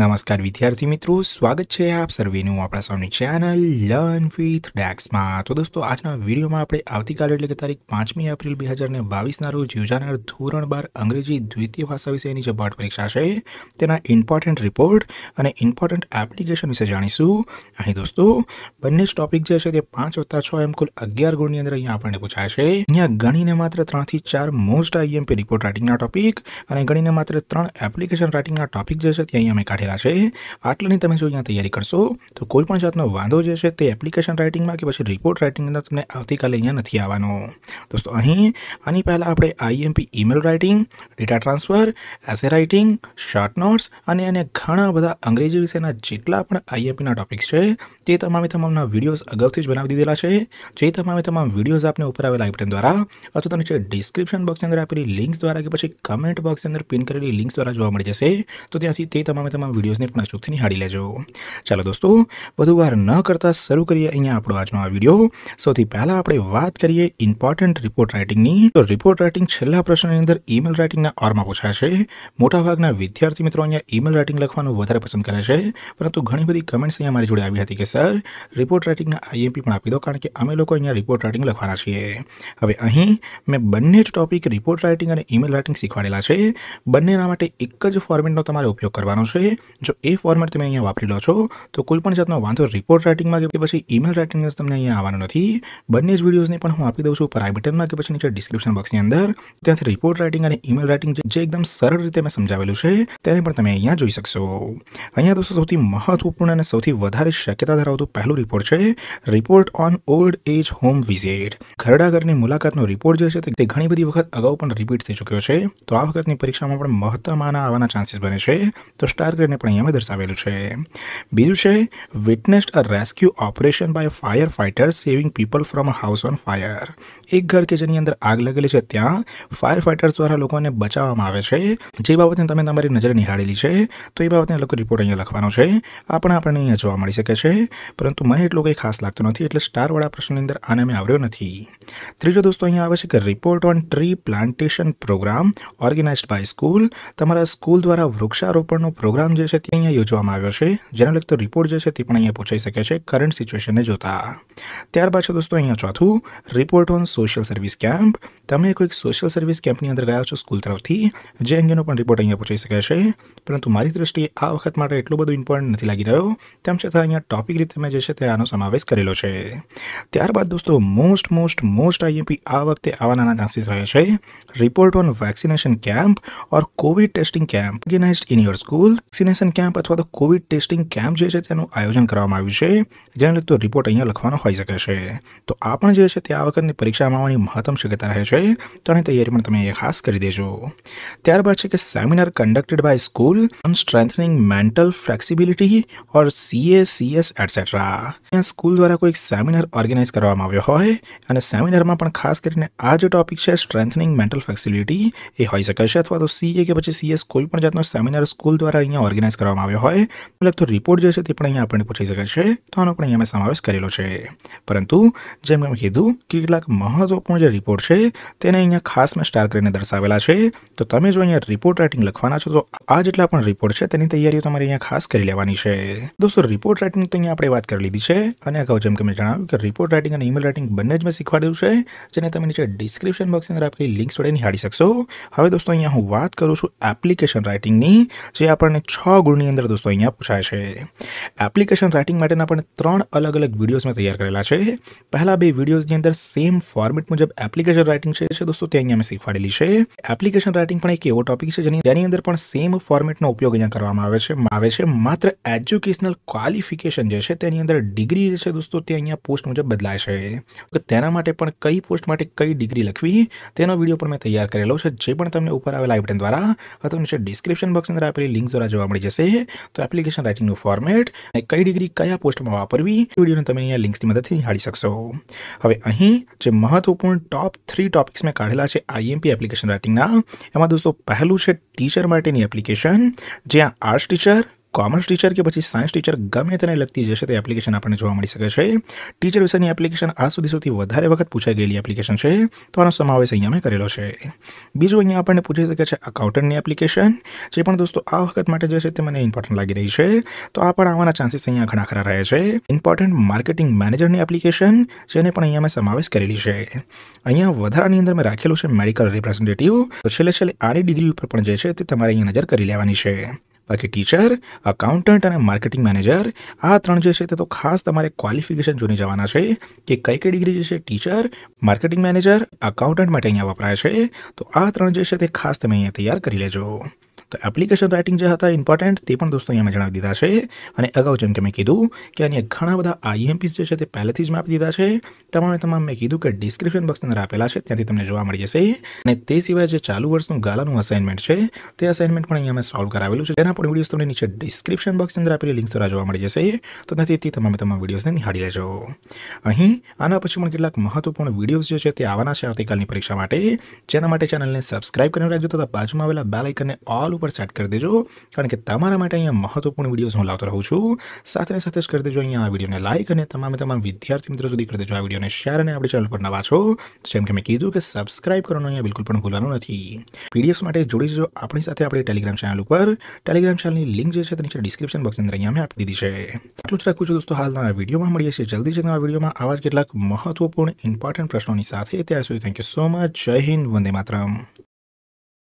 નમસ્કાર વિદ્યાર્થી મિત્રો સ્વાગત છે આપ સર્વેનું આપણા સૌની ચેનલ લર્ન વિથ ડેક્સમાં તો દોસ્તો આજના વિડીયોમાં આપણે આવતીકાલે એટલે કે તારીખ પાંચમી એપ્રિલ બે હજારને બાવીસના રોજ યોજાનાર ધોરણ બાર અંગ્રેજી દ્વિતીય ભાષા વિષયની જે બોર્ડ પરીક્ષા છે તેના ઇમ્પોર્ટન્ટ રિપોર્ટ અને ઇમ્પોર્ટન્ટ એપ્લિકેશન વિશે જાણીશું અહીં દોસ્તો બંને જ ટોપિક જે છે તે પાંચ વત્તા છ એમ કુલ અગિયાર ગુણની અંદર અહીંયા આપણને પૂછાય છે અહીંયા ગણીને માત્ર ત્રણથી ચાર મોસ્ટ આઈએમપી રિપોર્ટ રાઇટિંગના ટોપિક અને ગણીને માત્ર ત્રણ એપ્લિકેશન રાઇટિંગના ટોપિક જે છે તે અહીંયા અમે કાઢ્યા છે એટલે તમે જો અહીંયા તૈયારી કરશો તો કોઈ પણ જાતનો વાંધો જે છે તે એપ્લિકેશન રાઇટિંગ માં કે પછી રિપોર્ટ રાઇટિંગ માં તમને આવતી કાલ અહીંયા નથી આવવાનું દોસ્તો અહીં આની પહેલા આપણે IMP email writing data transfer essay writing short notes અને અને ઘણા બધા અંગ્રેજી વિષયના જેટલા પણ આઈએમપી ના ટોપિક્સ છે તે તમામ તમારા વિડીયોસ આગળથી જ બનાવી દીધેલા છે જે તમામ તમારા વિડીયોસ આપને ઉપર આવેલ લાઈક બટન દ્વારા અથવા તો નું છે ડિસ્ક્રિપ્શન બોક્સ અંદર આપેલી લિંક્સ દ્વારા કે પછી કમેન્ટ બોક્સ અંદર પિન કરેલી લિંક્સ દ્વારા જોવા મળી જશે તો ત્યાંથી તે તમામ તમામ વિડીયોને કૃપા કરીને ચોથિ નિહાળી લેજો ચાલો દોસ્તો બધુવાર ન કરતા શરૂ કરીએ અહીંયા આપણો આજનો આ વિડીયો સૌથી પહેલા આપણે વાત કરીએ ઇમ્પોર્ટન્ટ રિપોર્ટ રાઈટિંગ ની તો રિપોર્ટ રાઈટિંગ છેલ્લો પ્રશ્ન ની અંદર ઈમેલ રાઈટિંગ ના આર્મ પૂછાય છે મોટા ભાગના વિદ્યાર્થી મિત્રો અહીંયા ઈમેલ રાઈટિંગ લખવાનું વધારે પસંદ કરે છે પરંતુ ઘણી બધી કમેન્ટસ અહીંયા મારી જોડે આવી હતી કે સર રિપોર્ટ રાઈટિંગ ના આઈએમપી પણ આપી દો કારણ કે અમે લોકો અહીંયા રિપોર્ટ રાઈટિંગ લખવાના છે હવે અહીં મે બંને ટોપિક રિપોર્ટ રાઈટિંગ અને ઈમેલ રાઈટિંગ શીખવાડેલા છે બંનેના માટે એક જ ફોર્મેટનો તમારે ઉપયોગ કરવાનો છે જો એ ફોર્મેટ તમે અહીંયા વાપરી લો છો તો કોઈ પણ જાતનો વાંધો રિપોર્ટ રાઇટિંગમાં કે પછી ઈમેલ રાઇટિંગ તમને અહીંયા આવવાનો નથી બંને જ વિડીયોઝને પણ હું આપી દઉં છું પર બટનમાં કે પછી નીચે ડિસ્ક્રિપ્શન બોક્સની અંદર ત્યાંથી રિપોર્ટ રાઇટિંગ અને ઇમેલ રાઇટિંગ જે એકદમ સરળ રીતે મેં સમજાવેલું છે તેને પણ તમે અહીંયા જોઈ શકશો અહીંયા દોસ્તો સૌથી મહત્વપૂર્ણ અને સૌથી વધારે શક્યતા ધરાવતું પહેલું રિપોર્ટ છે report on old age home visit ઘરડા મુલાકાતનો રિપોર્ટ જે છે તે ઘણી બધી વખત અગાઉ પણ રિપીટ થઈ ચૂક્યો છે તો આ વખતની પરીક્ષામાં પણ મહત્તમ આના આવવાના ચાન્સીસ બને છે તો સ્ટાર કરીને એને પણ અહીંયા મેં દર્શાવેલું છે બીજું છે witnessed a rescue operation by fire fighter saving people from house on fire એક ઘર કે જેની અંદર આગ લાગેલી છે ત્યાં ફાયર ફાઇટર્સ દ્વારા લોકોને બચાવવામાં આવે છે જે બાબતને તમે તમારી નજરે નિહાળેલી છે તો એ બાબતને લોકો રિપોર્ટ અહીંયા લખવાનો છે આ પણ આપણને અહીંયા જોવા મળી શકે છે પરંતુ મને એટલું કંઈ ખાસ લાગતું નથી એટલે સ્ટારવાળા પ્રશ્નની અંદર આને મેં આવ્યો નથી ત્રીજો દોસ્તો અહીંયા આવે છે કે report on tree plantation program organise by school તમારા સ્કૂલ દ્વારા વૃક્ષારોપણનો પ્રોગ્રામ જે જે છે તે અહીંયા યોજવામાં આવ્યો છે જેને લગતો રિપોર્ટ જે છે તે પણ અહીંયા પૂછાઈ શકે છે કરંટ સિચ્યુએશનને જોતા ત્યારબાદ છે દોસ્તો અહીંયા ચોથું report on social service camp તમે કોઈક સોશિયલ સર્વિસ કેમ્પની અંદર ગયા છો સ્કૂલ તરફથી જે અંગેનો પણ રિપોર્ટ અહીંયા પૂછાઈ શકે છે પરંતુ મારી દ્રષ્ટિએ આ વખત માટે એટલો બધો ઇમ્પોર્ટન્ટ નથી લાગી રહ્યો તેમ છતાં અહીંયા ટોપિક રીતે મેં જે છે તે આનો સમાવેશ કરેલો છે ત્યારબાદ દોસ્તો મોસ્ટ મોસ્ટ મોસ્ટ આઈએમપી આ વખતે આવા નાના ચાન્સીસ રહે છે report on vaccination camp or Covid testing camp organise in your school vaccination vaccination camp અથવા તો કોવિડ ટેસ્ટિંગ કેમ્પ જે છે તેનું આયોજન કરવામાં આવ્યું છે જેને લગતો રિપોર્ટ અહીંયા લખવાનો હોઈ શકે છે તો આ પણ જે છે તે આ વખતની પરીક્ષામાં આવવાની મહત્તમ શક્યતા રહે છે તો આની તૈયારી પણ તમે ખાસ કરી દેજો ત્યારબાદ છે કે seminar conducted by school on strengthening mental flexibility or CA CS etcetera ત્યાં સ્કૂલ દ્વારા કોઈક સેમિનાર ઓર્ગેનાઇઝ કરવામાં આવ્યો હોય અને સેમિનારમાં પણ ખાસ કરીને આ જે ટોપિક છે સ્ટ્રેન્થનિંગ મેન્ટલ ફ્લેક્સિબિલિટી એ હોઈ શકે છે અથવા તો સીએ કે પછી સીએસ કોઈ પણ જાતનો સેમિનાર સ્કૂલ દ્વારા અહીંયા органайઝ કરવામાં આવે હોય એટલે તો રિપોર્ટ જે છે તે પણ અહીંયા આપણે પૂછી શકાશે તોનો પણ અહીંયામાં સમાવેશ કરેલો છે પરંતુ જેમ કે હું કીધું કે લગભગ મહોજો પોંજો રિપોર્ટ છે તેને અહીંયા ખાસમાં સ્ટાર કરીને દર્શાવેલો છે તો તમે જો અહીંયા રિપોર્ટ રાઈટિંગ લખવાના છો તો આ જેટલા પણ રિપોર્ટ છે તેની તૈયારીઓ તમારે અહીંયા ખાસ કરી લેવાની છે દોસ્તો રિપોર્ટ રાઈટિંગ તો અહીંયા આપણે વાત કરી લીધી છે અનેકવ જેમ કે મેં જણાવ્યું કે રિપોર્ટ રાઈટિંગ અને ઈમેલ રાઈટિંગ બંને જમે શીખવાડીશું જેને તમે નીચે ડિસ્ક્રિપ્શન બોક્સ માં આપકી લિંક વડે નિહાળી શકશો હવે દોસ્તો અહીંયા હું વાત કરું છું એપ્લિકેશન રાઈટિંગ ની જે આપણે હવા ગુરુ નીન્દ્ર દોસ્તો અહીંયા પૂછાય છે એપ્લિકેશન રાઇટિંગ મેટર આપણે ત્રણ અલગ અલગ વિડીયોસમાં તૈયાર કરેલા છે પહેલા બે વિડીયોસની અંદર સેમ ફોર્મેટ હું जब एप्लीकेशन राइटिंग છે દોસ્તો તે અહીંયા મે શીખવાડીલી છે એપ્લિકેશન રાઇટિંગ પણ એક એવો ટોપિક છે જેની અંદર પણ સેમ ફોર્મેટનો ઉપયોગ જન કરવામાં આવે છે માવે છે માત્ર એજ્યુકેશનલ ક્વોલિફિકેશન જે છે તેની અંદર ડિગ્રી છે દોસ્તો તે અહીંયા પોસ્ટ હું બદલાય છે તેના માટે પણ કઈ પોસ્ટ માટે કઈ ડિગ્રી લખવી તેનો વિડીયો પણ મે તૈયાર કરેલો છે જે પણ તમને ઉપર આવેલ આ બટન દ્વારા અથવા નીચે ડિસ્ક્રિપ્શન બોક્સની અંદર આપેલી લિંક્સ દ્વારા જો આપણે જે છે તો એપ્લિકેશન રાઇટિંગનું ફોર્મેટ અને કઈ ડિગ્રી કયા પોસ્ટમાં વાપરવી વિડીયોને તમે અહીંયા લિંક્સની મદદથી નિહાળી શકશો હવે અહીં જે મહત્વપૂર્ણ ટોપ થ્રી ટોપિક્સ મેં કાઢેલા છે આઈએમપી એપ્લિકેશન રાઇટિંગના એમાં દોસ્તો પહેલું છે ટીચર માટેની એપ્લિકેશન જ્યાં આર્ટ્સ ટીચર કોમર્સ ટીચર કે પછી સાયન્સ ટીચર ગમે તેને લગતી જશે તે એપ્લિકેશન આપણને જોવા મળી શકે છે ટીચર વિશેની એપ્લિકેશન આ સુધી સૌથી વધારે વખત પૂછાઈ ગયેલી એપ્લિકેશન છે તો આનો સમાવેશ અહીંયા મેં કરેલો છે બીજું અહીંયા આપણને પૂછી શકે છે અકાઉન્ટન્ટની એપ્લિકેશન જે પણ દોસ્તો આ વખત માટે જે છે તે મને ઇમ્પોર્ટન્ટ લાગી રહી છે તો આ પણ આવવાના ચાન્સીસ અહીંયા ઘણા ખરા રહે છે ઇમ્પોર્ટન્ટ માર્કેટિંગ મેનેજરની એપ્લિકેશન જેને પણ અહીંયા મેં સમાવેશ કરેલી છે અહીંયા વધારાની અંદર મેં રાખેલું છે મેડિકલ રિપ્રેઝેન્ટેટિવ તો છેલ્લે છેલ્લે આની ડિગ્રી ઉપર પણ જે છે તે તમારે અહીંયા નજર કરી લેવાની છે બાકી ટીચર અકાઉન્ટન્ટ અને માર્કેટિંગ મેનેજર આ ત્રણ જે છે તે તો ખાસ તમારે ક્વોલિફિકેશન જોઈને જવાના છે કે કઈ કઈ ડિગ્રી જે છે ટીચર માર્કેટિંગ મેનેજર અકાઉન્ટન્ટ માટે અહીંયા વપરાય છે તો આ ત્રણ જે છે તે ખાસ તમે અહીંયા તૈયાર કરી લેજો તો એપ્લિકેશન રાઇટિંગ જે હતા ઇમ્પોર્ટન્ટ તે પણ દોસ્તો અહીંયા જણાવી દીધા છે અને અગાઉ જેમ કે મેં કીધું કે અહીંયા ઘણા બધા આઈએમપીસ જે છે તે પહેલેથી જ મેં આપી દીધા છે તમામે તમામ મેં કીધું કે ડિસ્ક્રિપ્શન બોક્સની અંદર આપેલા છે ત્યાંથી તમને જોવા મળી જશે અને તે સિવાય જે ચાલુ વર્ષનું ગાલાનું અસાઇનમેન્ટ છે તે અસાઇનમેન્ટ પણ અહીંયા મેં સોલ્વ કરાવેલું છે તેના પણ વિડીયો તમને નીચે ડિસ્ક્રિપ્શન બોક્સની અંદર આપેલી લિંક્સ દ્વારા જોવા મળી જશે તો ત્યાંથી તે તમામે તમામ વિડીયોઝને નિહાળી લેજો અહીં આના પછી પણ કેટલાક મહત્વપૂર્ણ વિડીયોઝ જે છે તે આવવાના છે આવતીકાલની પરીક્ષા માટે જેના માટે ચેનલને સબસ્ક્રાઇબ કરીને રાખજો તથા બાજુમાં આવેલા બેલ આઇકનને ઓલ ઓલ ઉપર સેટ કરી દેજો કારણ કે તમારા માટે અહીંયા મહત્વપૂર્ણ વિડીયોઝ હું લાવતો રહું છું સાથે સાથે જ કરી દેજો અહીંયા આ વિડીયોને લાઇક અને તમામે તમામ વિદ્યાર્થી મિત્રો સુધી કરી દેજો આ વિડીયોને શેર અને આપણી ચેનલ પર નવા છો જેમ કે મેં કીધું કે સબસ્ક્રાઇબ કરવાનું અહીંયા બિલકુલ પણ ભૂલવાનું નથી પીડીએફ માટે જોડી જજો આપણી સાથે આપણી ટેલિગ્રામ ચેનલ ઉપર ટેલિગ્રામ ચેનલની લિંક જે છે તે નીચે ડિસ્ક્રિપ્શન બોક્સની અંદર અહીંયા મેં આપી દીધી છે આટલું જ રાખું છું દોસ્તો હાલના વિડીયોમાં મળીએ છીએ જલ્દી જ નવા વિડીયોમાં આવા જ કેટલાક મહત્વપૂર્ણ ઇમ્પોર્ટન્ટ પ્રશ્નોની સાથે ત્યાર સુધી થેન્ક યુ સો મચ જય હિન્દ વંદે માતરમ